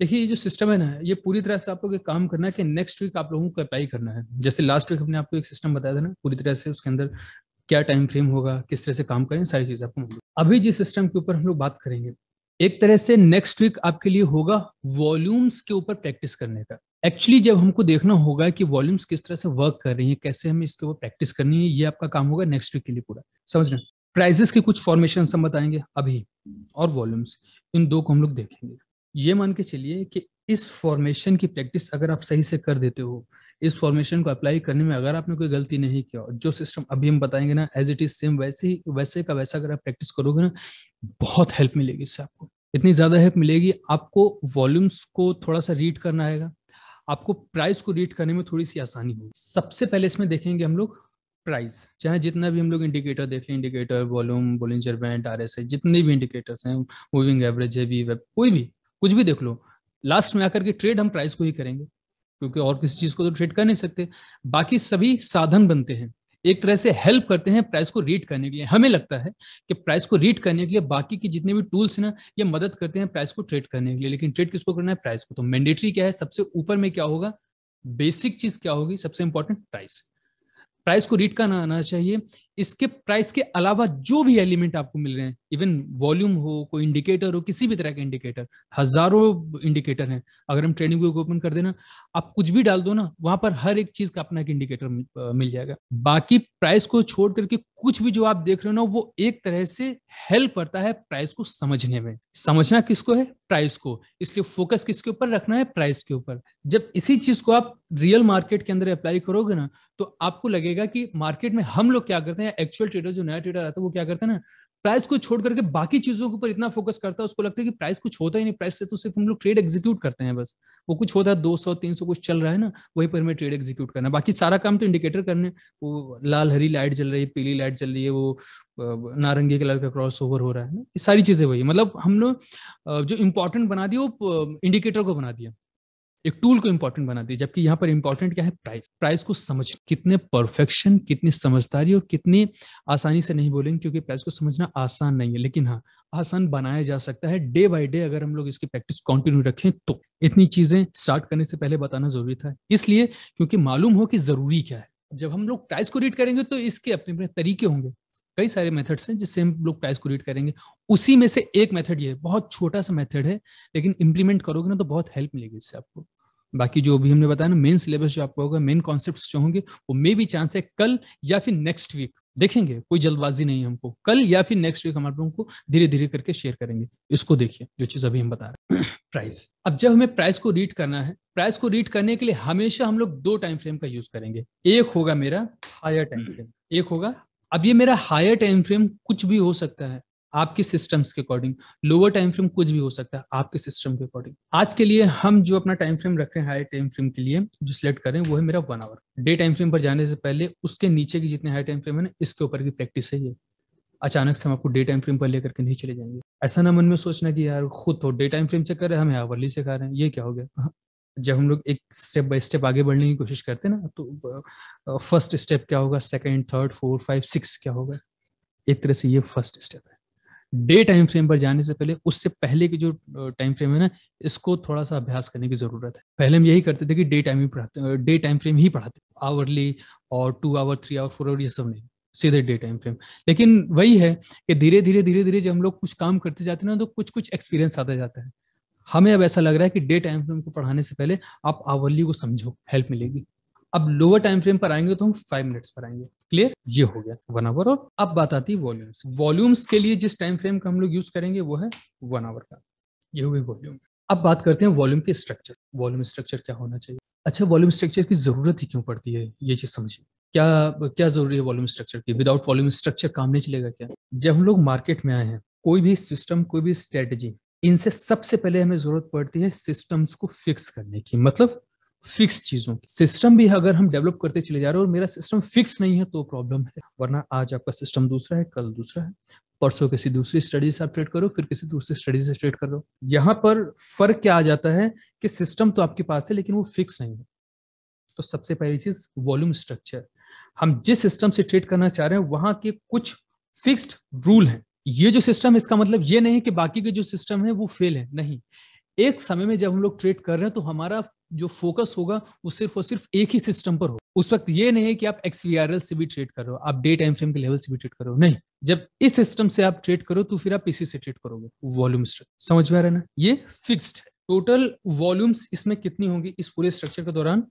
देखिए ये जो सिस्टम है ना ये पूरी तरह से आप लोग काम करना है कि नेक्स्ट वीक आप लोगों को अप्लाई करना है जैसे लास्ट वीक हमने आपको एक सिस्टम बताया था ना पूरी तरह से उसके अंदर क्या टाइम फ्रेम होगा किस तरह से काम करें सारी चीज़ आपको मिलेगी अभी जिस सिस्टम के ऊपर हम लोग बात करेंगे एक तरह से नेक्स्ट वीक आपके लिए होगा वॉल्यूम्स के ऊपर प्रैक्टिस करने का एक्चुअली जब हमको देखना होगा कि वॉल्यूम्स किस तरह से वर्क कर रही हैं कैसे हमें इसके ऊपर प्रैक्टिस करनी है ये आपका काम होगा नेक्स्ट वीक के लिए पूरा समझ रहे प्राइजेस के कुछ फॉर्मेशन हम बताएंगे अभी और वॉल्यूम्स इन दो को हम लोग देखेंगे ये मान के चलिए कि इस फॉर्मेशन की प्रैक्टिस अगर आप सही से कर देते हो इस फॉर्मेशन को अप्लाई करने में अगर आपने कोई गलती नहीं किया जो सिस्टम अभी हम बताएंगे ना एज इट इज सेम वैसे ही वैसे का वैसा अगर आप प्रैक्टिस करोगे ना बहुत हेल्प मिलेगी इससे आपको इतनी ज़्यादा हेल्प मिलेगी आपको वॉल्यूम्स को थोड़ा सा रीड करना आएगा आपको प्राइस को रीड करने में थोड़ी सी आसानी होगी सबसे पहले इसमें देखेंगे हम लोग प्राइस चाहे जितना भी हम लोग इंडिकेटर देख लें indicator volume Bollinger band R S जितने भी इंडिकेटर्स हैं मूविंग एवरेज है भी वेब कोई भी कुछ भी देख लो लास्ट में आकर के ट्रेड हम प्राइस को ही करेंगे क्योंकि और किसी चीज को तो ट्रेड कर नहीं सकते बाकी सभी साधन बनते हैं एक तरह से हेल्प करते हैं प्राइस को रीड करने के लिए हमें लगता है कि प्राइस को रीड करने के लिए बाकी के जितने भी टूल्स हैं ना ये मदद करते हैं प्राइस को ट्रेड करने के लिए लेकिन ट्रेड किसको करना है प्राइस को तो मैंडेटरी क्या है सबसे ऊपर में क्या होगा बेसिक चीज क्या होगी सबसे इंपॉर्टेंट प्राइस प्राइस को रीड करना आना चाहिए इसके प्राइस के अलावा जो भी एलिमेंट आपको मिल रहे हैं इवन वॉल्यूम हो कोई इंडिकेटर हो किसी भी तरह के इंडिकेटर हजारों इंडिकेटर हैं अगर हम ट्रेडिंग व्यू को ओपन कर देना आप कुछ भी डाल दो ना वहां पर हर एक चीज का अपना एक इंडिकेटर मिल जाएगा बाकी प्राइस को छोड़ करके कुछ भी जो आप देख रहे हो ना वो एक तरह से हेल्प करता है प्राइस को समझने में समझना किसको है प्राइस को इसलिए फोकस किसके ऊपर रखना है प्राइस के ऊपर जब इसी चीज को आप रियल मार्केट के अंदर अप्लाई करोगे ना तो आपको लगेगा कि मार्केट में हम लोग क्या करते हैं में एक्चुअल ट्रेडर जो नया ट्रेडर आता है वो क्या करता है ना प्राइस को छोड़ करके बाकी चीजों के ऊपर इतना फोकस करता है उसको लगता है कि प्राइस कुछ होता ही नहीं प्राइस से तो सिर्फ हम लोग ट्रेड एग्जीक्यूट करते हैं बस वो कुछ होता है दो सौ तीन सौ कुछ चल रहा है ना वहीं पर हमें ट्रेड एग्जीक्यूट करना बाकी सारा काम तो इंडिकेटर करने वो लाल हरी लाइट जल रही है पीली लाइट जल रही है वो नारंगी कलर का क्रॉस ओवर हो रहा है ना सारी चीजें वही मतलब हम लोग जो इम्पोर्टेंट बना दिया वो इंडिकेटर को बना दिया एक टूल को इंपॉर्टेंट बना दिया जबकि यहाँ पर इंपॉर्टेंट क्या है प्राइस प्राइस को समझ कितने परफेक्शन कितनी समझदारी और कितनी आसानी से नहीं बोलेंगे क्योंकि प्राइस को समझना आसान नहीं है लेकिन हाँ आसान बनाया जा सकता है डे बाय डे अगर हम लोग इसकी प्रैक्टिस कंटिन्यू रखें तो इतनी चीजें स्टार्ट करने से पहले बताना जरूरी था इसलिए क्योंकि मालूम हो कि जरूरी क्या है जब हम लोग प्राइस को रीड करेंगे तो इसके अपने अपने तरीके होंगे कई सारे मेथड्स हैं जिससे हम लोग प्राइस को रीड करेंगे उसी में से एक मेथड ये बहुत छोटा सा मेथड है लेकिन इंप्लीमेंट करोगे ना तो बहुत हेल्प मिलेगी इससे आपको बाकी जो भी हमने बताया ना मेन सिलेबस जो आपका होगा मेन कॉन्सेप्ट जो होंगे वो मे भी चांस है कल या फिर नेक्स्ट वीक देखेंगे कोई जल्दबाजी नहीं है हमको कल या फिर नेक्स्ट वीक हमारे लोगों को धीरे धीरे करके शेयर करेंगे इसको देखिए जो चीज अभी हम बता रहे हैं प्राइस अब जब हमें प्राइस को रीड करना है प्राइस को रीड करने के लिए हमेशा हम लोग दो टाइम फ्रेम का यूज करेंगे एक होगा मेरा हायर टाइम फ्रेम एक होगा अब ये मेरा हायर टाइम फ्रेम कुछ भी हो सकता है आपके सिस्टम्स के अकॉर्डिंग लोअर टाइम फ्रेम कुछ भी हो सकता है आपके सिस्टम के अकॉर्डिंग आज के लिए हम जो अपना टाइम फ्रेम रख रहे हैं हाई टाइम फ्रेम के लिए जो सिलेक्ट करें वो है मेरा one hour day time frame पर जाने से पहले उसके नीचे की जितने हाई टाइम फ्रेम है ना इसके ऊपर की प्रैक्टिस है ये अचानक से हम आपको डे टाइम फ्रेम पर लेकर के नहीं चले जाएंगे ऐसा ना मन में सोचना कि यार खुद तो डे टाइम फ्रेम से कर रहे हैं हम आवरली से खा रहे हैं ये क्या हो गया जब हम लोग एक स्टेप बाय स्टेप आगे बढ़ने की कोशिश करते हैं ना तो फर्स्ट स्टेप क्या होगा second third four five six क्या होगा एक तरह से ये फर्स्ट स्टेप है डे टाइम फ्रेम पर जाने से पहले उससे पहले की जो टाइम फ्रेम है ना इसको थोड़ा सा अभ्यास करने की जरूरत है पहले हम यही करते थे कि डे टाइम ही पढ़ाते डे टाइम फ्रेम ही पढ़ाते आवरली और two hour three hour four hour ये सब नहीं सीधे डे टाइम फ्रेम लेकिन वही है कि धीरे धीरे धीरे धीरे जब हम लोग कुछ काम करते जाते हैं ना तो कुछ कुछ एक्सपीरियंस आता जाता है हमें अब ऐसा लग रहा है कि डे टाइम फ्रेम को पढ़ाने से पहले आप आवली को समझो हेल्प मिलेगी अब लोअर टाइम फ्रेम पर आएंगे तो हम फाइव मिनट्स पर आएंगे क्लियर ये हो गया वन आवर और अब बात आती है वॉल्यूम्स वॉल्यूम्स के लिए जिस टाइम फ्रेम का हम लोग यूज करेंगे वो है वन आवर का ये हुई वॉल्यूम अब बात करते हैं वॉल्यूम के स्ट्रक्चर वॉल्यूम स्ट्रक्चर क्या होना चाहिए अच्छा वॉल्यूम स्ट्रक्चर की जरूरत ही क्यों पड़ती है ये चीज समझिए क्या क्या जरूरी है वॉल्यूम स्ट्रक्चर की विदाउट वॉल्यूम स्ट्रक्चर काम नहीं चलेगा क्या जब हम लोग मार्केट में आए हैं कोई भी सिस्टम कोई भी स्ट्रेटेजी इनसे सबसे पहले हमें जरूरत पड़ती है सिस्टम्स को फिक्स करने की मतलब फिक्स चीजों की सिस्टम भी अगर हम डेवलप करते चले जा रहे हैं और मेरा सिस्टम फिक्स नहीं है तो प्रॉब्लम है वरना आज आपका सिस्टम दूसरा है कल दूसरा है परसों किसी दूसरी स्टडी से आप ट्रेड करो फिर किसी दूसरी स्टडी से ट्रेड करो यहाँ पर फर्क क्या आ जाता है कि सिस्टम तो आपके पास है लेकिन वो फिक्स नहीं है तो सबसे पहली चीज वॉल्यूम स्ट्रक्चर हम जिस सिस्टम से ट्रेड करना चाह रहे हैं वहां के कुछ फिक्स्ड रूल हैं ये जो सिस्टम है इसका मतलब ये नहीं कि बाकी के जो सिस्टम है वो फेल है नहीं एक समय में जब हम लोग ट्रेड कर रहे हैं तो हमारा जो फोकस होगा वो सिर्फ और सिर्फ एक ही सिस्टम पर हो उस वक्त ये नहीं है कि आप एल से भी ट्रेड कर रहे हो आप डे टाइम फ्रेम के लेवल से भी ट्रेड करो नहीं जब इस सिस्टम से आप ट्रेड करो तो फिर आप इसी से ट्रेड करोगे वॉल्यूम स्ट्रक्चर समझ में आ रहा है ना ये फिक्स्ड है टोटल वॉल्यूम्स इसमें कितनी होंगी इस पूरे स्ट्रक्चर के दौरान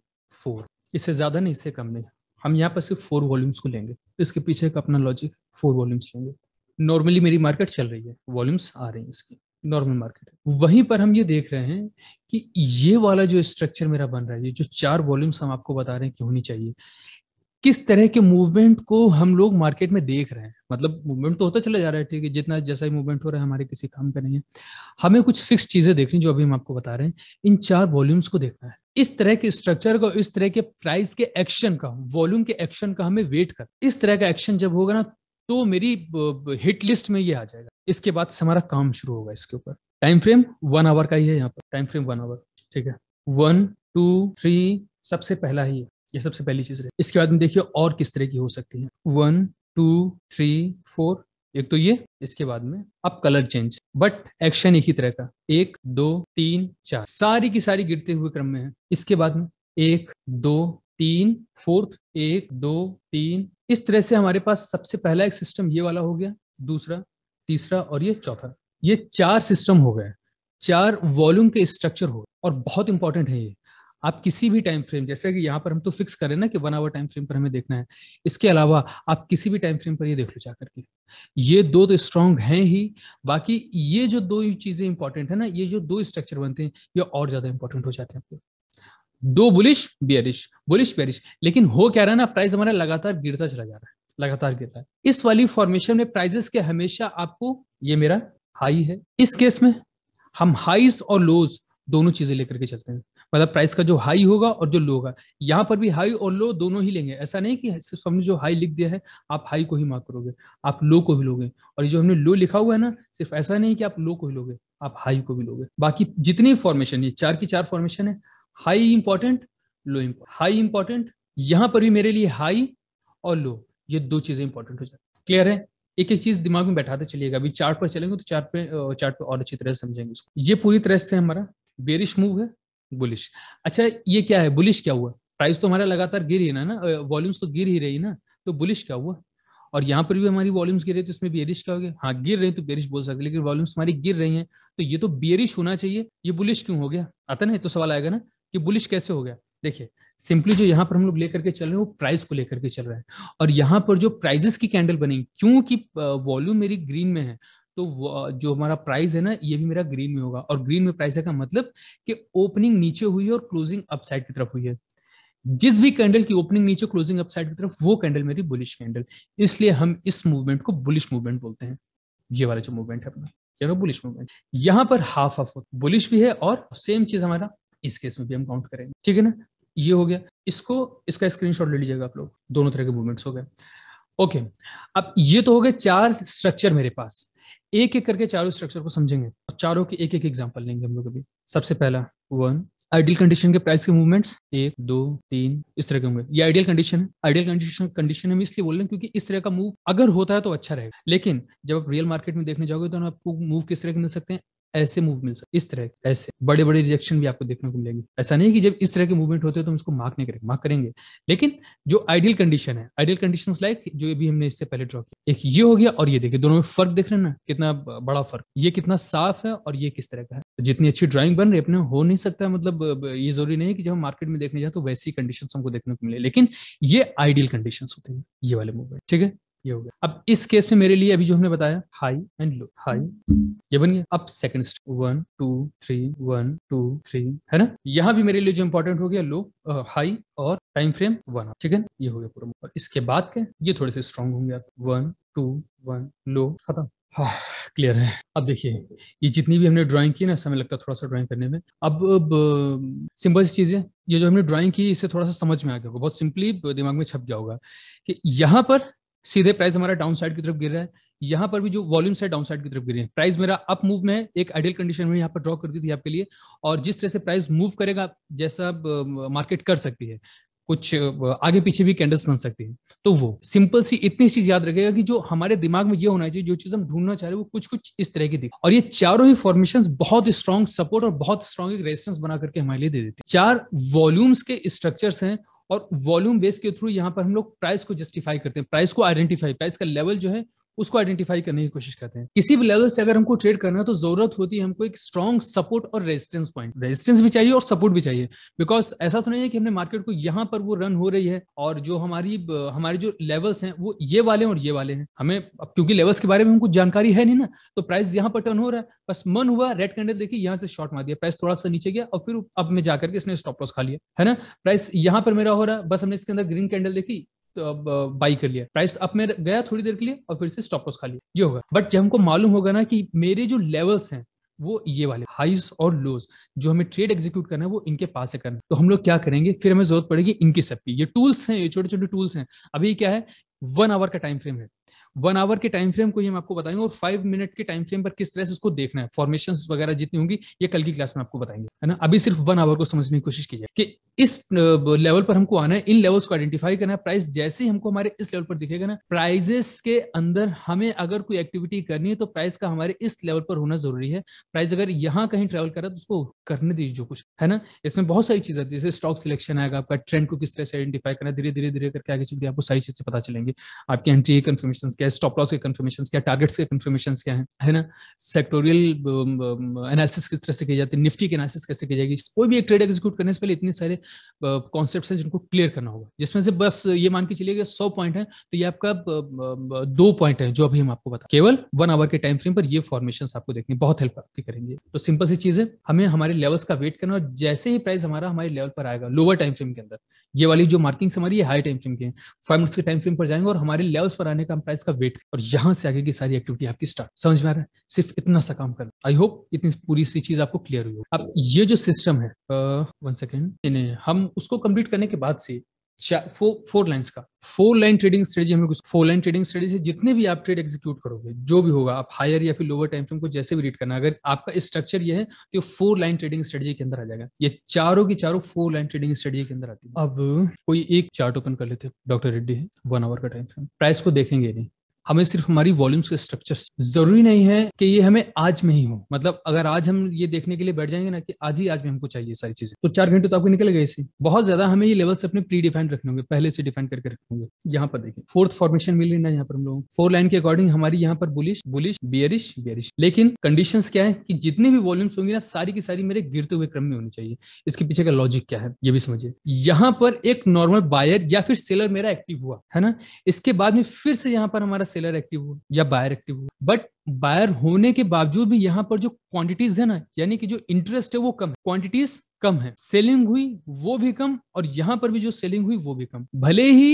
फोर इससे ज्यादा नहीं इससे कम नहीं हम यहाँ पर सिर्फ फोर वॉल्यूम्स को लेंगे तो इसके पीछे का अपना लॉजिक फोर वॉल्यूम्स लेंगे नॉर्मली मेरी मार्केट चल रही है वॉल्यूम्स आ रही हैं इसकी नॉर्मल मार्केट है वहीं पर हम ये देख रहे हैं कि ये वाला जो स्ट्रक्चर मेरा बन रहा है ये जो चार वॉल्यूम्स हम आपको बता रहे हैं कि होनी चाहिए किस तरह के मूवमेंट को हम लोग मार्केट में देख रहे हैं मतलब मूवमेंट तो होता चला जा रहा है ठीक है जितना जैसा ही मूवमेंट हो रहा है हमारे किसी काम का नहीं है हमें कुछ फिक्स चीजें देखनी जो अभी हम आपको बता रहे हैं इन चार वॉल्यूम्स को देखना है इस तरह के स्ट्रक्चर का इस तरह के प्राइस के एक्शन का वॉल्यूम के एक्शन का हमें वेट कर इस तरह का एक्शन जब होगा ना तो मेरी हिट लिस्ट में ये आ जाएगा इसके बाद हमारा काम शुरू होगा इसके ऊपर टाइम फ्रेम वन आवर का ही है यहाँ पर टाइम फ्रेम वन आवर ठीक है वन टू थ्री सबसे पहला ही है ये सबसे पहली चीज रही इसके बाद में देखिए और किस तरह की हो सकती है वन टू थ्री फोर एक तो ये इसके बाद में अब कलर चेंज बट एक्शन एक ही तरह का एक दो तीन चार सारी की सारी गिरते हुए क्रम में है इसके बाद में एक दो तीन फोर्थ एक दो तीन इस तरह से हमारे पास सबसे पहला एक सिस्टम ये वाला हो गया दूसरा तीसरा और ये चौथा ये चार सिस्टम हो गए चार वॉल्यूम के स्ट्रक्चर हो और बहुत इंपॉर्टेंट है ये आप किसी भी टाइम फ्रेम जैसे कि यहाँ पर हम तो फिक्स करें ना कि वन आवर टाइम फ्रेम पर हमें देखना है इसके अलावा आप किसी भी टाइम फ्रेम पर ये देख लो जा करके ये दो तो स्ट्रांग हैं ही बाकी ये जो दो चीजें इंपॉर्टेंट है ना ये जो दो स्ट्रक्चर बनते हैं ये और ज्यादा इंपॉर्टेंट हो जाते हैं आपके दो बुलिश बियरिश बुलिश बियरिश लेकिन हो क्या रहा है ना प्राइस हमारा लगातार गिरता चला जा रहा है लगातार गिर रहा है इस वाली फॉर्मेशन में प्राइजेस के हमेशा आपको ये मेरा हाई है इस केस में हम हाईस और लोज दोनों चीजें लेकर के चलते हैं मतलब प्राइस का जो हाई होगा और जो लो होगा यहाँ पर भी हाई और लो दोनों ही लेंगे ऐसा नहीं कि सिर्फ हमने जो हाई लिख दिया है आप हाई को ही मार्क करोगे आप लो को भी लोगे और ये जो हमने लो लिखा हुआ है ना सिर्फ ऐसा नहीं कि आप लो को ही लोगे आप हाई को भी लोगे बाकी जितनी फॉर्मेशन ये चार की चार फॉर्मेशन है high important low high important यहां पर भी मेरे लिए हाई और लो ये दो चीजें इंपॉर्टेंट हो जाती क्लियर है एक एक चीज दिमाग में बैठाते चलिएगा अभी चार्ट पर चलेंगे तो चार्ट पे चार्ट पे और अच्छी तरह से समझेंगे इसको ये पूरी तरह से हमारा बेरिश मूव है बुलिश अच्छा ये क्या है बुलिश क्या हुआ प्राइस तो हमारा लगातार गिर ही ना ना वॉल्यूम्स तो गिर ही रही ना तो बुलिश क्या हुआ और यहाँ पर भी हमारी वॉल्यूम्स गिर रही है तो इसमें बेरिश क्या हो गया हाँ गिर रही तो बेरिश बोल सकते लेकिन वॉल्यूम्स हमारी गिर रही है तो ये तो बेरिश होना चाहिए ये बुलिश क्यों हो गया आता ना तो सवाल आएगा ना ये बुलिश कैसे हो गया देखिए सिंपली जो यहाँ पर हम लोग लेकर के चल रहे हैं वो प्राइस को लेकर के चल रहे हैं और यहाँ पर जो प्राइजेस की कैंडल बनेगी क्योंकि वॉल्यूम मेरी ग्रीन में है तो जो हमारा प्राइस है ना ये भी मेरा ग्रीन में होगा और ग्रीन में प्राइस है का मतलब कि ओपनिंग नीचे हुई है और क्लोजिंग अपसाइड की तरफ हुई है जिस भी कैंडल की ओपनिंग नीचे क्लोजिंग अपसाइड की तरफ वो कैंडल मेरी बुलिश कैंडल इसलिए हम इस मूवमेंट को बुलिश मूवमेंट बोलते हैं ये वाला जो मूवमेंट है अपना बुलिश मूवमेंट यहाँ पर हाफ हाफ बुलिश भी है और सेम चीज हमारा इस केस में भी हम काउंट करेंगे ठीक है ना ये हो गया इसको इसका स्क्रीनशॉट ले लीजिएगा आप लोग दोनों तरह के मूवमेंट्स हो गए ओके अब ये तो हो गए चार स्ट्रक्चर मेरे पास एक एक करके चारों स्ट्रक्चर को समझेंगे और चारों के एक एक एग्जाम्पल लेंगे हम लोग अभी सबसे पहला वन आइडियल कंडीशन के प्राइस के मूवमेंट्स एक दो तीन इस तरह के होंगे ये आइडियल कंडीशन है आइडियल कंडीशन कंडीशन हम इसलिए बोल रहे हैं क्योंकि इस तरह का मूव अगर होता है तो अच्छा रहेगा लेकिन जब आप रियल मार्केट में देखने जाओगे तो आपको मूव किस तरह के मिल सकते हैं ऐसे मूव मिल सकते इस तरह ऐसे बड़े बड़े रिजेक्शन भी आपको देखने को मिलेंगे ऐसा नहीं कि जब इस तरह के मूवमेंट होते हैं तो हम इसको मार्क नहीं करेंगे मार्क करेंगे लेकिन जो आइडियल कंडीशन है आइडियल कंडीशन लाइक जो भी हमने इससे पहले ड्रॉ किया एक ये हो गया और ये देखिए दोनों में फर्क देख रहे ना कितना बड़ा फर्क ये कितना साफ है और ये किस तरह का है जितनी अच्छी ड्राइंग बन रही है अपने हो नहीं सकता मतलब ये जरूरी नहीं कि जब हम मार्केट में देखने जाए तो वैसी कंडीशन हमको देखने को मिले लेकिन ये आइडियल कंडीशन होते हैं ये वाले मूवमेंट ठीक है ये हो गया अब इस केस में मेरे लिए अभी जो हमने बताया हाई एंड लो हाई ये बन गया अब second step one two three one two three है ना यहाँ भी मेरे लिए जो इंपॉर्टेंट हो गया लो हाई uh, और टाइम फ्रेम वन ठीक है ये हो गया पूरा और इसके बाद क्या ये थोड़े से स्ट्रांग होंगे आप वन टू वन लो खत्म हाँ क्लियर है अब देखिए ये जितनी भी हमने ड्राइंग की ना समय लगता है थोड़ा सा ड्राइंग करने में अब सिंपल सी चीज़ें ये जो हमने ड्राइंग की इससे थोड़ा सा समझ में आ गया होगा बहुत सिंपली दिमाग में छप गया होगा कि यहाँ पर सीधे प्राइस हमारा डाउन साइड की तरफ गिर रहा है यहाँ पर भी जो वॉल्यूम्स है डाउन साइड की तरफ रहे हैं प्राइस मेरा अप मूव में है एक आइडियल कंडीशन में यहाँ पर ड्रॉ कर दी थी आपके लिए और जिस तरह से प्राइस मूव करेगा जैसा मार्केट कर सकती है कुछ आगे पीछे भी कैंडल्स बन सकती है तो वो सिंपल सी इतनी चीज याद रखेगा कि जो हमारे दिमाग में ये होना चाहिए जो चीज हम ढूंढना चाह रहे हैं वो कुछ कुछ इस तरह की दिख और ये चारों ही फॉर्मेशन बहुत स्ट्रॉन्ग सपोर्ट और बहुत स्ट्रॉन्ग एक रेजिस्टेंस बना करके हमारे लिए दे देते हैं चार वॉल्यूम्स के स्ट्रक्चर्स हैं और वॉल्यूम बेस के थ्रू यहाँ पर हम लोग प्राइस को जस्टिफाई करते हैं प्राइस को आइडेंटिफाई प्राइस का लेवल जो है उसको आइडेंटिफाई करने की कोशिश करते हैं किसी भी लेवल से अगर हमको ट्रेड करना है तो जरूरत होती है हमको एक स्ट्रॉन्ग सपोर्ट और रेजिस्टेंस पॉइंट रेजिस्टेंस भी चाहिए और सपोर्ट भी चाहिए बिकॉज ऐसा तो नहीं है कि हमने मार्केट को यहाँ पर वो रन हो रही है और जो हमारी हमारे जो लेवल्स हैं वो ये वाले और ये वाले हैं हमें अब क्योंकि लेवल्स के बारे में हमको जानकारी है नहीं ना तो प्राइस यहाँ पर टर्न हो रहा है बस मन हुआ रेड कैंडल देखिए यहाँ से शॉर्ट मार दिया प्राइस थोड़ा सा नीचे गया और फिर अब मैं जाकर के इसने स्टॉप लॉस खा लिया है ना प्राइस यहाँ पर मेरा हो रहा है बस हमने इसके अंदर ग्रीन कैंडल देखी तो बाई कर लिया प्राइस अप में गया थोड़ी देर के लिए और फिर से स्टॉप लॉस खा लिया ये होगा बट जब हमको मालूम होगा ना कि मेरे जो लेवल्स हैं वो ये वाले हाइस और लोज जो हमें ट्रेड एग्जीक्यूट करना है वो इनके पास से करना है तो हम लोग क्या करेंगे फिर हमें जरूरत पड़ेगी इनकी सबकी ये टूल्स हैं ये छोटे छोटे टूल्स हैं अभी क्या है वन आवर का टाइम फ्रेम है वन आवर के टाइम फ्रेम को ये मैं आपको बताएंगे और फाइव मिनट के टाइम फ्रेम पर किस तरह से उसको देखना है फॉर्मेशन वगैरह जितनी होंगी ये कल की क्लास में आपको बताएंगे है ना अभी सिर्फ वन आवर को समझने की कोशिश कीजिए कि इस लेवल पर हमको आना है इन लेवल्स को आइडेंटिफाई करना है प्राइस जैसे ही हमको हमारे इस लेवल पर दिखेगा ना प्राइजेस के अंदर हमें अगर कोई एक्टिविटी करनी है तो प्राइस का हमारे इस लेवल पर होना जरूरी है प्राइस अगर यहाँ कहीं ट्रेवल करा तो उसको करने दीजिए जो कुछ है ना इसमें बहुत सारी चीज है जैसे स्टॉक सिलेक्शन आएगा आपका ट्रेंड को किस तरह से आइडेंटिफाई करना धीरे धीरे धीरे करके आगे चलिए आपको सारी चीजें पता चलेंगे आपकी एंट्री कन्फर्मेशन क्या क्या है स्टॉप लॉस के कन्फर्मेशन क्या टारगेट्स के कन्फर्मेशन क्या है है ना सेक्टोरियल एनालिसिस um, um, किस तरह से की जाती है निफ्टी की एनालिसिस कैसे की जाएगी कोई भी एक ट्रेड एग्जीक्यूट करने से पहले इतने सारे कॉन्सेप्ट uh, हैं जिनको क्लियर करना होगा जिसमें से बस ये मान के चलिए सौ पॉइंट है तो ये आपका uh, uh, दो पॉइंट है जो अभी हम आपको बता केवल वन आवर के टाइम फ्रेम पर ये फॉर्मेशन आपको देखने बहुत हेल्प आपकी करेंगे तो सिंपल सी चीज है हमें हमारे लेवल्स का वेट करना और जैसे ही प्राइस हमारा हमारे लेवल पर आएगा लोअर टाइम फ्रेम के अंदर ये वाली जो मार्किंग हमारी हाई टाइम फ्रेम के हैं फाइव मिनट्स के टाइम फ्रेम पर जाएंगे और हमारे लेवल्स पर आने का प्राइस का का वेट और यहाँ से आगे की सारी एक्टिविटी आपकी स्टार्ट समझ में आ रहा है सिर्फ इतना सा काम करना आई होप इतनी पूरी सी चीज आपको क्लियर हुई अब ये जो सिस्टम है वन सेकेंड हम उसको कंप्लीट करने के बाद से फोर लाइंस का फोर लाइन ट्रेडिंग स्ट्रेटेजी हमें लोग फोर लाइन ट्रेडिंग स्ट्रेटेजी जितने भी आप ट्रेड एग्जीक्यूट करोगे जो भी होगा आप हायर या फिर लोअर टाइम फ्रेम को जैसे भी रीड करना अगर आपका स्ट्रक्चर ये है तो फोर लाइन ट्रेडिंग स्ट्रेटेजी के अंदर आ जाएगा ये चारों की चारों फोर लाइन ट्रेडिंग स्ट्रेटेजी के अंदर आती है अब कोई एक चार्ट ओपन कर लेते हैं डॉक्टर रेड्डी वन आवर का टाइम फ्रेम प्राइस को देखेंगे नहीं हमें सिर्फ हमारी वॉल्यूम्स के स्ट्रक्चर जरूरी नहीं है कि ये हमें आज में ही हो मतलब अगर आज हम ये देखने के लिए बैठ जाएंगे ना कि आज ही आज में हमको चाहिए सारी चीजें तो चार घंटे तो आपको निकल गए बहुत ज्यादा हमें ये लेवल्स अपने प्री डिफाइंड रखने होंगे पहले से डिफाइंड करके रखने होंगे यहाँ पर देखिए फोर्थ फॉर्मेशन मिल रही ना यहाँ पर हम लोग फोर लाइन के अकॉर्डिंग हमारी यहाँ पर बुलिश बुलिश बियरिश बियरिश लेकिन कंडीशन क्या है कि जितनी भी वॉल्यूम्स होंगी ना सारी की सारी मेरे गिरते हुए क्रम में होनी चाहिए इसके पीछे का लॉजिक क्या है ये भी समझिए यहाँ पर एक नॉर्मल बायर या फिर सेलर मेरा एक्टिव हुआ है ना इसके बाद में फिर से यहाँ पर हमारा सेलर एक्टिव हो या बायर एक्टिव हो बट बायर होने के बावजूद भी यहाँ पर जो क्वांटिटीज है ना यानी कि जो इंटरेस्ट है वो कम है क्वांटिटीज कम है सेलिंग हुई वो भी कम और यहाँ पर भी जो सेलिंग हुई वो भी कम भले ही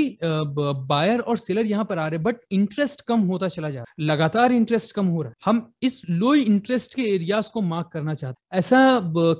बायर और सेलर यहाँ पर आ रहे बट इंटरेस्ट कम होता चला जा रहा है लगातार इंटरेस्ट कम हो रहा है हम इस लो इंटरेस्ट के एरियाज को मार्क करना चाहते हैं ऐसा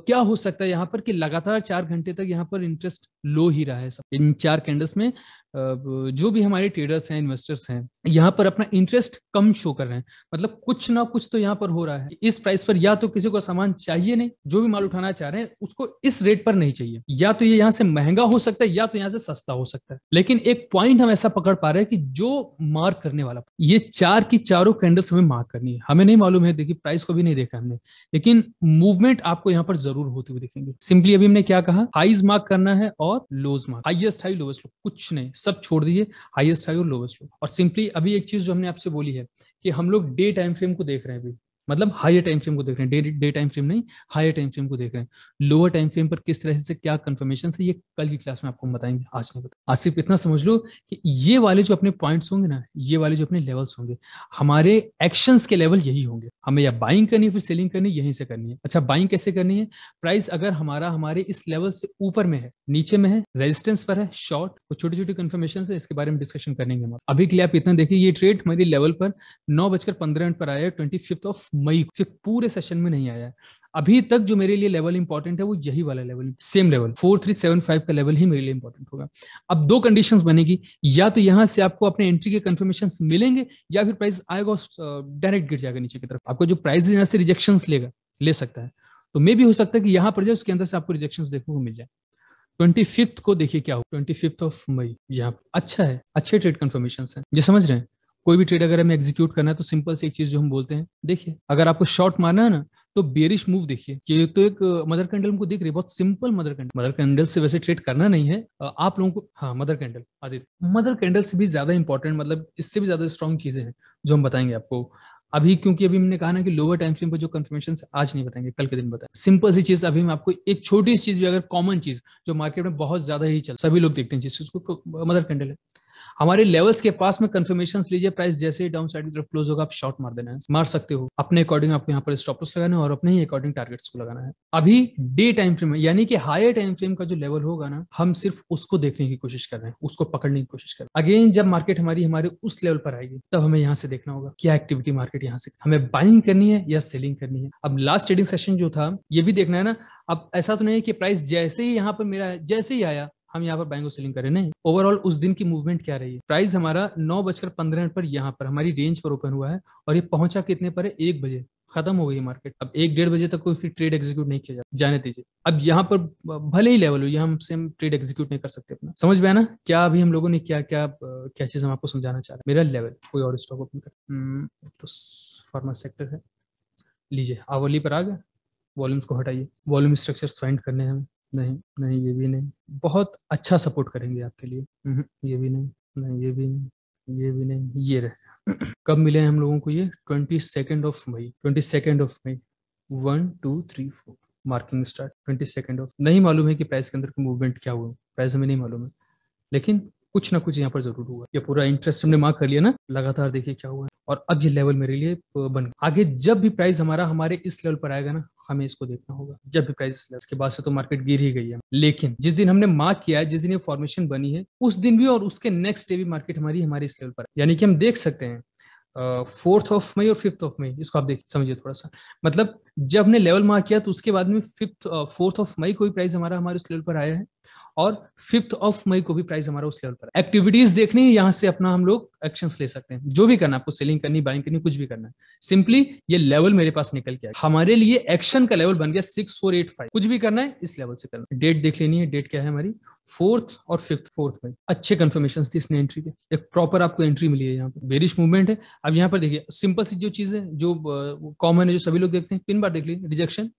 क्या हो सकता है यहाँ पर कि लगातार चार घंटे तक यहाँ पर इंटरेस्ट लो ही रहा है सब इन चार कैंडल्स में जो भी हमारे ट्रेडर्स हैं इन्वेस्टर्स हैं यहाँ पर अपना इंटरेस्ट कम शो कर रहे हैं मतलब कुछ ना कुछ तो यहाँ पर हो रहा है इस प्राइस पर या तो किसी को सामान चाहिए नहीं जो भी माल उठाना चाह रहे हैं उसको इस रेट पर नहीं चाहिए या तो ये यह यहाँ से महंगा हो सकता है या तो यहाँ से सस्ता हो सकता है लेकिन एक पॉइंट हम ऐसा पकड़ पा रहे हैं कि जो मार्क करने वाला ये चार की चारों कैंडल्स हमें मार्क करनी है हमें नहीं मालूम है देखिए प्राइस को भी नहीं देखा हमने लेकिन मूवमेंट आपको यहाँ पर जरूर होते हुए दिखेंगे सिंपली अभी हमने क्या कहा हाइज मार्क करना है और lows mark highest high lowest कुछ नहीं सब छोड़ दीजिए हाईएस्ट हाई और लोवेस्ट लो और सिंपली अभी एक चीज जो हमने आपसे बोली है कि हम लोग डे टाइम फ्रेम को देख रहे हैं अभी मतलब हायर टाइम फ्रेम को देख रहे हैं डे टाइम फ्रेम नहीं हायर टाइम फ्रेम को देख रहे हैं लोअर टाइम फ्रेम पर किस तरह से क्या कन्फर्मेशन है ये कल की क्लास में आपको बताएंगे आज नहीं बता आज सिर्फ इतना समझ लो कि ये वाले जो अपने पॉइंट्स होंगे ना ये वाले जो अपने लेवल्स होंगे हमारे एक्शन के लेवल यही होंगे हमें या बाइंग करनी है फिर सेलिंग करनी यहीं से करनी है अच्छा बाइंग कैसे करनी है प्राइस अगर हमारा हमारे इस लेवल से ऊपर में है नीचे में है रेजिस्टेंस पर है शॉर्ट और छोटी छोटी कन्फर्मेशन है इसके बारे में डिस्कशन करेंगे अभी के लिए आप इतना देखिए ये ट्रेड मेरी लेवल पर नौ बजकर पंद्रह मिनट पर आया है ट्वेंटी फिफ्थ ऑफ मई से पूरे सेशन में नहीं आया है अभी तक जो मेरे लिए लेवल इंपॉर्टेंट है वो यही वाला level same level four three seven five का लेवल ही मेरे लिए इंपॉर्टेंट होगा अब दो कंडीशन बनेगी या तो यहां से आपको अपने एंट्री के कंफर्मेशन मिलेंगे या फिर प्राइस आएगा डायरेक्ट गिर जाएगा नीचे की तरफ आपको जो प्राइस यहाँ से रिजेक्शन लेगा ले सकता है तो मे भी हो सकता है कि यहाँ पर जो उसके अंदर से आपको रिजेक्शन देखने को मिल जाए ट्वेंटी फिफ्थ को देखिए क्या हो ट्वेंटी फिफ्थ ऑफ मई यहाँ अच्छा है अच्छे ट्रेड कंफर्मेशन है जो समझ रहे हैं कोई भी ट्रेड अगर हमें एग्जीक्यूट करना है तो सिंपल से एक चीज जो हम बोलते हैं देखिए अगर आपको शॉर्ट मारना है ना तो बेरिश मूव देखिए ये तो एक मदर कैंडल को देख रही है बहुत simple mother candle mother candle से वैसे ट्रेड करना नहीं है आप लोगों को हाँ mother candle Aditya mother candle से भी ज्यादा इंपॉर्टेंट मतलब इससे भी ज्यादा स्ट्रॉन्ग चीजें हैं जो हम बताएंगे आपको अभी क्योंकि अभी हमने कहा ना कि लोअर टाइम फ्रेम पर जो कन्फर्मेशन आज नहीं बताएंगे कल के दिन बताएंगे सिंपल सी चीज अभी मैं आपको एक छोटी सी चीज भी अगर कॉमन चीज जो मार्केट में बहुत ज्यादा ही चल सभी लोग देखते हैं जिस चीज को मदर कैंडल है हमारे लेवल्स के पास में कंफर्मेशन लीजिए प्राइस जैसे ही डाउन साइड की तरफ क्लोज होगा आप शॉर्ट मार देना है मार सकते हो अपने अकॉर्डिंग आपको यहाँ पर स्टॉप लॉस लगाना है और अपने ही अकॉर्डिंग टारगेट्स को लगाना है अभी डे टाइम फ्रेम यानी कि हायर टाइम फ्रेम का जो लेवल होगा ना हम सिर्फ उसको देखने की कोशिश कर रहे हैं उसको पकड़ने की कोशिश कर रहे हैं अगेन जब मार्केट हमारी हमारे उस लेवल पर आएगी तब हमें यहाँ से देखना होगा क्या एक्टिविटी मार्केट यहाँ से हमें बाइंग करनी है या सेलिंग करनी है अब लास्ट ट्रेडिंग सेशन जो था ये भी देखना है ना अब ऐसा तो नहीं है कि प्राइस जैसे ही यहाँ पर मेरा जैसे ही आया हम यहाँ पर बाइंग और सेलिंग कर रहे हैं ओवरऑल उस दिन की मूवमेंट क्या रही है प्राइस हमारा नौ बजकर पंद्रह मिनट पर यहाँ पर हमारी रेंज पर ओपन हुआ है और ये पहुंचा कितने पर है एक बजे खत्म हो गई मार्केट अब एक डेढ़ बजे तक कोई फिर ट्रेड एग्जीक्यूट नहीं किया जाता जाने दीजिए अब यहाँ पर भले ही लेवल हो यहाँ से हम ट्रेड एग्जीक्यूट नहीं कर सकते अपना समझ में ना क्या अभी हम लोगों ने क्या क्या क्या चीज हम आपको समझाना चाह रहे हैं मेरा लेवल कोई और स्टॉक ओपन कर हम्म, तो फार्मा सेक्टर है लीजिए आवली पर आ गए वॉल्यूम्स को हटाइए वॉल्यूम स्ट्रक्चर फाइंड करने हैं हमें नहीं नहीं ये भी नहीं। बहुत अच्छा सपोर्ट करेंगे आपके लिए। हम्म। ये भी नहीं, नहीं ये भी नहीं, ये भी नहीं, ये रहे। कब मिले हैं हम लोगों को ये? Twenty second of May twenty second of May one two three four marking start twenty second of नहीं मालूम है कि प्राइस के अंदर का मूवमेंट क्या हुआ। प्राइस हमें नहीं मालूम है। लेकिन कुछ ना कुछ यहाँ पर जरूर हुआ। ये पूरा इंटरेस्ट हमने मार्क कर लिया ना, लगातार देखिए क्या हुआ है और अब ये लेवल मेरे लिए बन आगे जब भी प्राइस हमारा हमारे इस लेवल पर आएगा ना हमें इसको देखना होगा जब भी प्राइस उसके बाद से तो मार्केट गिर ही गई है लेकिन जिस दिन हमने मार्क किया है जिस दिन ये फॉर्मेशन बनी है उस दिन भी और उसके नेक्स्ट डे भी मार्केट हमारी हमारे इस लेवल पर यानी कि हम देख सकते हैं फोर्थ ऑफ मई और फिफ्थ ऑफ मई इसको आप देख समझिए थोड़ा सा मतलब जब हमने लेवल मार्क किया तो उसके बाद में फिफ्थ फोर्थ ऑफ मई को भी प्राइस हमारा हमारे उस लेवल पर आया है और फिफ्थ ऑफ मई को भी प्राइस हमारा उस लेवल पर एक्टिविटीज देखनी है यहाँ से अपना हम लोग एक्शन ले सकते हैं जो भी करना आपको सेलिंग करनी बाइंग करनी कुछ भी करना है सिंपली ये लेवल मेरे पास निकल के हमारे लिए एक्शन का लेवल बन गया सिक्स फोर एट फाइव कुछ भी करना है इस लेवल से करना है डेट देख लेनी है डेट क्या है हमारी फोर्थ और फिफ्थ फोर्थ में अच्छे कन्फर्मेशन थी इसने एंट्री के एक प्रॉपर आपको एंट्री मिली है यहाँ पर बेरिश मूवमेंट है अब यहाँ पर देखिए सिंपल सी जो चीज है जो कॉमन है जो सभी लोग देखते हैं पिन बार देख लीजिए रिजेक्शन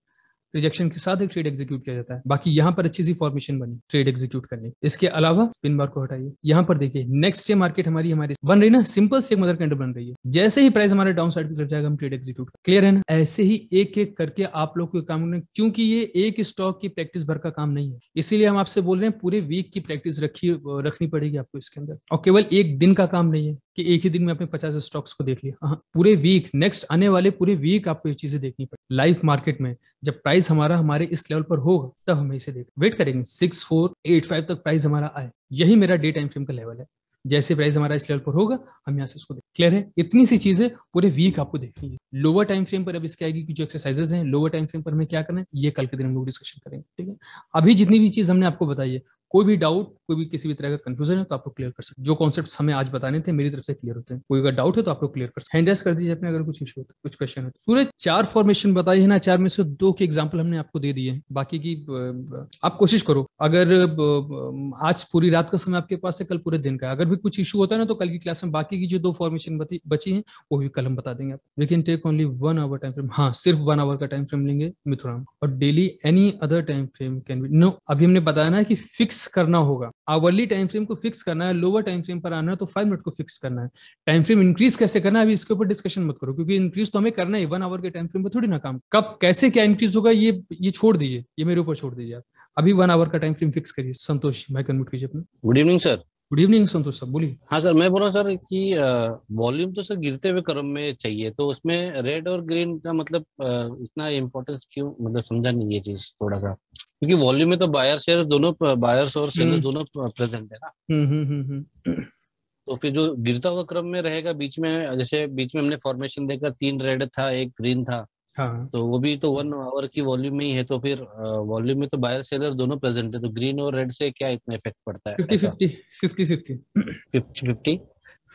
रिजेक्शन के साथ एक ट्रेड एग्जीक्यूट किया जाता है बाकी यहाँ पर अच्छी सी फॉर्मेशन बनी ट्रेड एग्जीक्यूट करने इसके अलावा स्पिन बार को हटाइए यहाँ पर देखिए नेक्स्ट डे मार्केट हमारी हमारी बन रही ना सिंपल से एक मदर कैंडल बन रही है जैसे ही प्राइस हमारे डाउन साइड की तरफ जाएगा हम ट्रेड एग्जीक्यूट क्लियर है ना ऐसे ही एक एक करके आप लोग को काम क्योंकि ये एक स्टॉक की प्रैक्टिस भर का काम नहीं है इसीलिए हम आपसे बोल रहे हैं पूरे वीक की प्रैक्टिस रखी रखनी पड़ेगी आपको इसके अंदर और केवल एक दिन का काम नहीं है कि एक ही दिन में आपने पचास स्टॉक्स को देख लिया हाँ पूरे वीक नेक्स्ट आने वाले पूरे वीक आपको ये चीजें देखनी पड़ेगी लाइव मार्केट में जब प्राइस हमारा हमारे इस लेवल पर होगा तब हमें इसे देख वेट करेंगे सिक्स फोर एट फाइव तक प्राइस हमारा आए यही मेरा डे टाइम फ्रेम का लेवल है जैसे प्राइस हमारा इस लेवल पर होगा हम यहाँ से उसको देख क्लियर है इतनी सी चीजें पूरे वीक आपको देखनी है लोअर टाइम फ्रेम पर अब इसके आएगी कि जो एक्सरसाइजेज हैं लोअर टाइम फ्रेम पर हमें क्या करना है ये कल के दिन हम लोग डिस्कशन करेंगे ठीक है अभी जितनी भी चीज हमने आपको बताई है कोई भी डाउट कोई भी किसी भी तरह का कंफ्यूजन है तो आप लोग क्लियर कर सकते हैं जो कॉन्सेप्ट हमें आज बताने थे मेरी तरफ से क्लियर होते हैं कोई अगर डाउट है तो आप लोग क्लियर कर सकते हैंड कर दीजिए अपने अगर कुछ इशू होता तो, कुछ क्वेश्चन है तो। सूरज चार फॉर्मेशन बताए हैं ना चार में से दो के एग्जाम्पल हमने आपको दे दिए बाकी की आप कोशिश करो अगर आज पूरी रात का समय आपके पास है कल पूरे दिन का अगर भी कुछ इशू होता है ना तो कल की क्लास में बाकी की जो दो फॉर्मेशन बची है वो भी कल हम बता देंगे we can take only one hour time frame हाँ सिर्फ वन आवर का टाइम फ्रेम लेंगे मिथुराम और daily any other time frame can be no अभी हमने बताया ना कि फिक्स करना होगा आवरली टाइम फ्रेम को फिक्स करना है लोअर टाइम फ्रेम पर आना है तो फाइव मिनट को फिक्स करना है टाइम फ्रेम इंक्रीज कैसे करना है अभी इसके ऊपर डिस्कशन मत करो क्योंकि इंक्रीज तो हमें करना है वन आवर के टाइम फ्रेम पर थोड़ी ना काम कब कैसे क्या इंक्रीज होगा ये ये छोड़ दीजिए ये मेरे ऊपर छोड़ दीजिए आप अभी वन आवर का टाइम फ्रेम फिक्स करिए संतोष मैं कन्वर्ट कीजिए अपना good evening sir good evening Santosh sir बोलिए हाँ सर मैं बोला सर कि वॉल्यूम तो सर गिरते हुए क्रम में चाहिए तो उसमें रेड और ग्रीन का मतलब इतना इम्पोर्टेंस क्यों मतलब समझा नहीं ये चीज थोड़ा सा क्योंकि वॉल्यूम में तो बायर शेयर दोनों बायर्स और सेलर्स हम्म। दोनों प्रेजेंट है ना हम्म, हम्म, तो फिर जो गिरता हुआ क्रम में रहेगा बीच में जैसे बीच में हमने फॉर्मेशन देखा तीन रेड था एक ग्रीन था हाँ तो वो भी तो वन आवर की वॉल्यूम में ही है तो फिर वॉल्यूम में तो बायर सेलर दोनों प्रेजेंट है तो ग्रीन और रेड से क्या इतना इफेक्ट पड़ता है फिफ्टी फिफ्टी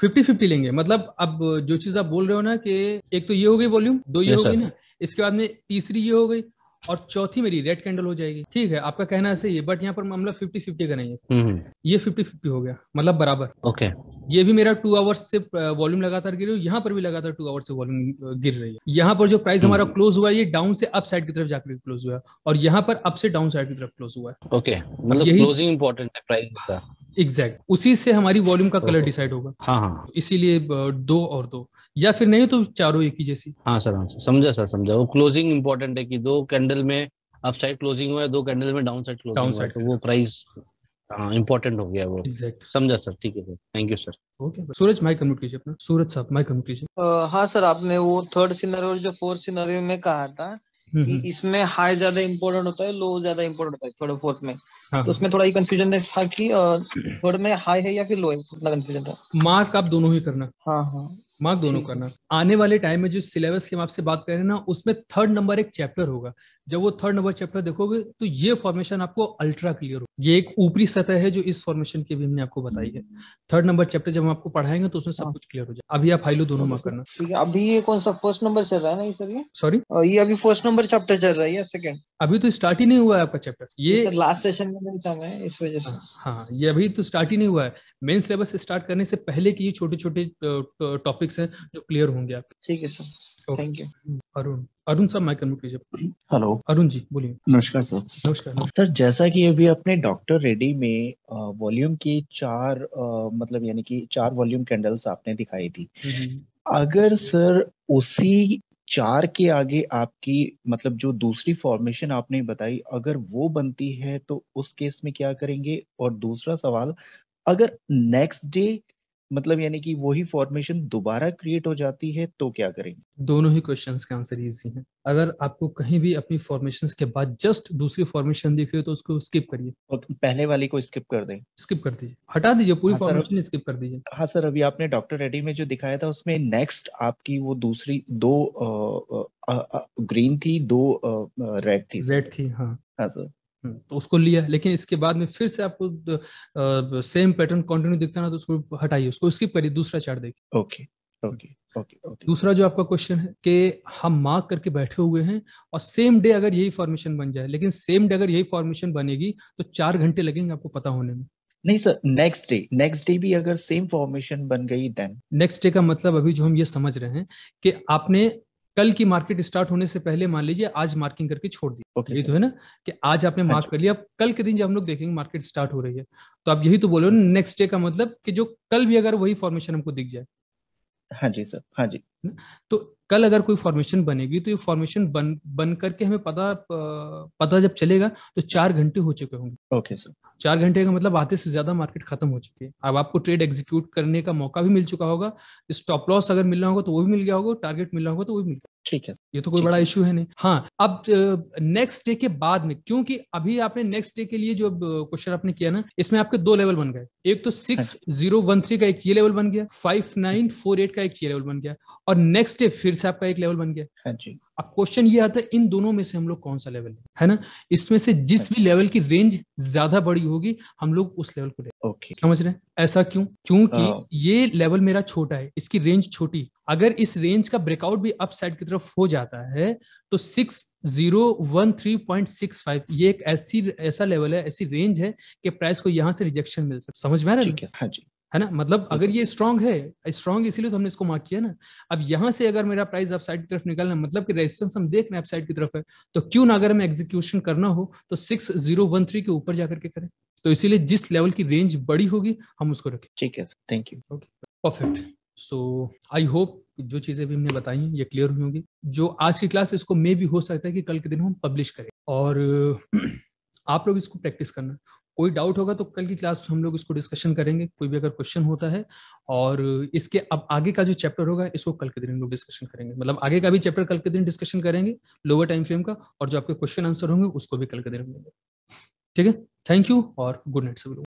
फिफ्टी फिफ्टी लेंगे मतलब अब जो चीज आप बोल रहे हो ना कि एक तो ये हो गई वॉल्यूम दो ये हो गई ना इसके बाद में तीसरी ये हो गई और चौथी मेरी रेड कैंडल हो जाएगी ठीक है आपका कहना सही है बट यहाँ पर मामला फिफ्टी फिफ्टी का नहीं है हम्म, हम्म। ये फिफ्टी फिफ्टी हो गया मतलब बराबर ओके ये भी मेरा टू आवर्स से वॉल्यूम लगातार गिर रही है यहाँ पर भी लगातार टू आवर्स से वॉल्यूम गिर रही है यहाँ पर जो प्राइस हम्म। हमारा क्लोज हुआ है ये डाउन से अप साइड की तरफ जाकर क्लोज हुआ है और यहाँ पर अप से डाउन साइड की तरफ क्लोज हुआ है ओके मतलब क्लोजिंग इंपॉर्टेंट है प्राइस का एग्जैक्ट उसी से हमारी वॉल्यूम का कलर डिसाइड होगा हाँ हाँ इसीलिए दो और दो या फिर नहीं तो चारों एक ही जैसी हाँ सर हाँ सर समझा सर समझा वो क्लोजिंग इंपॉर्टेंट है कि दो कैंडल में अप साइड क्लोजिंग हुआ है दो कैंडल में डाउन साइड क्लोजिंग हुआ है तो वो प्राइस हाँ, इंपॉर्टेंट हो गया वो एग्जैक्ट समझा सर ठीक है sir thank you sir okay Suraj mic कम्यूट कीजिए अपना सूरज साहब माइक कम्यूट कीजिए हाँ सर आपने वो थर्ड सिनेरियो जो फोर्थ सिनेरियो में कहा था कि हम्म, हम्म। इसमें हाई ज्यादा इम्पोर्टेंट होता है लो ज्यादा इम्पोर्टेंट होता है थर्ड और फोर्थ में हाँ। तो उसमें थोड़ा ये कंफ्यूजन था कि थर्ड में हाई है या फिर लो है इतना कंफ्यूजन था मार्क आप दोनों ही करना हाँ हाँ मार्क दोनों करना आने वाले टाइम में जो सिलेबस की हम आपसे बात कर रहे हैं ना उसमें थर्ड नंबर एक चैप्टर होगा जब वो थर्ड नंबर चैप्टर देखोगे तो ये फॉर्मेशन आपको अल्ट्रा क्लियर हो ये एक ऊपरी सतह है जो इस फॉर्मेशन के भी हमने आपको बताई है थर्ड नंबर चैप्टर जब हम आपको पढ़ाएंगे तो उसमें सब हाँ। कुछ क्लियर हो जाए अभी आप फाइलो दोनों में करना ठीक है अभी ये कौन सा फर्स्ट नंबर चल रहा है ना सर ये सॉरी ये अभी फर्स्ट नंबर चैप्टर चल रहा है सेकंड अभी तो स्टार्ट ही नहीं हुआ है आपका चैप्टर ये लास्ट सेशन में इस वजह से हाँ, हाँ ये अभी तो स्टार्ट ही नहीं हुआ है मेन सिलेबस स्टार्ट करने से पहले की ये छोटे छोटे टॉपिक्स हैं जो क्लियर होंगे आप ठीक है sir thank you Arun Arun sir mic unmute कीजिए हेलो अरुण जी बोलिए नमस्कार सर नमस्कार सर जैसा कि अभी अपने डॉक्टर रेडी में वॉल्यूम की चार मतलब यानी कि चार वॉल्यूम कैंडल्स आपने दिखाई थी हम्म। अगर सर उसी चार के आगे आपकी मतलब जो दूसरी फॉर्मेशन आपने बताई अगर वो बनती है तो उस केस में क्या करेंगे और दूसरा सवाल अगर नेक्स्ट डे मतलब यानी कि वही फॉर्मेशन दोबारा क्रिएट हो जाती है तो क्या करेंगे दोनों ही क्वेश्चंस के आंसर इजी हैं अगर आपको कहीं भी अपनी फॉर्मेशंस के बाद जस्ट दूसरी फॉर्मेशन दिख रही हो तो उसको स्किप करिए और पहले वाली को स्किप कर दें स्किप कर दीजिए हटा दीजिए पूरी हाँ फॉर्मेशन स्किप कर दीजिए हाँ सर अभी आपने डॉक्टर रेड्डी में जो दिखाया था उसमें नेक्स्ट आपकी वो दूसरी दो ग्रीन थी दो रेड थी रेड थी हाँ हाँ सर तो उसको लिया लेकिन इसके बाद में फिर से आपको सेम पैटर्न कंटिन्यू दिखता ना तो उसको हटाइए उसको स्किप करिए दूसरा चार्ट देखिए ओके ओके ओके दूसरा जो आपका क्वेश्चन है कि हम मार्क करके बैठे हुए हैं और सेम डे अगर यही फॉर्मेशन बन जाए लेकिन सेम डे अगर यही फॉर्मेशन बनेगी तो चार घंटे लगेंगे आपको पता होने में नहीं sir next day next day भी अगर सेम फॉर्मेशन बन गई देन नेक्स्ट डे का मतलब अभी जो हम ये समझ रहे हैं कि आपने कल की मार्केट स्टार्ट होने से पहले मान लीजिए आज मार्किंग करके छोड़ दी ओके ये तो है ना कि आज आपने हाँ मार्क कर लिया कल के दिन जब हम लोग देखेंगे मार्केट स्टार्ट हो रही है तो आप यही तो बोलो ना नेक्स्ट डे का मतलब कि जो कल भी अगर वही फॉर्मेशन हमको दिख जाए हाँ जी सर हाँ जी तो कल अगर कोई फॉर्मेशन बनेगी तो ये फॉर्मेशन बन बन करके हमें पता पता जब चलेगा तो चार घंटे हो चुके होंगे ओके सर चार घंटे का मतलब आधे से ज्यादा मार्केट खत्म हो चुकी है अब आपको ट्रेड एग्जीक्यूट करने का मौका भी मिल चुका होगा स्टॉप लॉस अगर मिलना होगा तो वो भी मिल गया होगा टारगेट मिलना होगा तो वो भी मिल गया ठीक है ये तो कोई बड़ा इशू है नहीं हाँ अब नेक्स्ट डे के बाद में क्योंकि अभी आपने नेक्स्ट डे के लिए जो क्वेश्चन आपने किया ना इसमें आपके दो लेवल बन गए एक तो सिक्स जीरो वन थ्री का एक ये लेवल बन गया फाइव नाइन फोर एट का एक ये लेवल बन गया और नेक्स्ट डे फिर से आपका एक लेवल बन गया हाँ अब क्वेश्चन ये आता है इन दोनों में से हम लोग कौन सा लेवल है, है ना इसमें से जिस हाँ भी लेवल की रेंज ज्यादा बड़ी होगी हम लोग उस लेवल को ले समझ रहे हैं ऐसा क्यों क्योंकि हाँ। ये लेवल मेरा छोटा है इसकी रेंज छोटी अगर इस रेंज का ब्रेकआउट भी अप साइड की तरफ हो जाता है तो six zero one three point six five ये एक ऐसी ऐसा लेवल है ऐसी रेंज है कि प्राइस को यहाँ से रिजेक्शन मिल सकता समझ में आ रहा है हाँ जी है ना मतलब अगर ये स्ट्रॉन्ग है स्ट्रॉन्ग इसीलिए तो हमने इसको मार्क किया ना अब यहाँ से अगर मेरा प्राइस अपसाइड की तरफ निकलना मतलब कि रेजिस्टेंस हम देख रहे हैं की तरफ है तो क्यों ना अगर हमें एग्जीक्यूशन करना हो तो सिक्स जीरो वन थ्री के ऊपर जाकर के करें तो इसीलिए जिस लेवल की रेंज बड़ी होगी हम उसको रखें ठीक है thank you okay perfect so I hope जो चीज़ें भी हमने बताई हैं ये क्लियर हुई होंगी जो आज की क्लास इसको मे भी हो सकता है कि कल के दिन हम पब्लिश करें और आप लोग इसको प्रैक्टिस करना कोई डाउट होगा तो कल की क्लास हम लोग इसको डिस्कशन करेंगे कोई भी अगर क्वेश्चन होता है और इसके अब आगे का जो चैप्टर होगा इसको कल के दिन हम लोग डिस्कशन करेंगे मतलब आगे का भी चैप्टर कल के दिन डिस्कशन करेंगे लोअर टाइम फ्रेम का और जो आपके क्वेश्चन आंसर होंगे उसको भी कल के दिन लेंगे ठीक है थैंक यू और गुड नाइट सभी लोग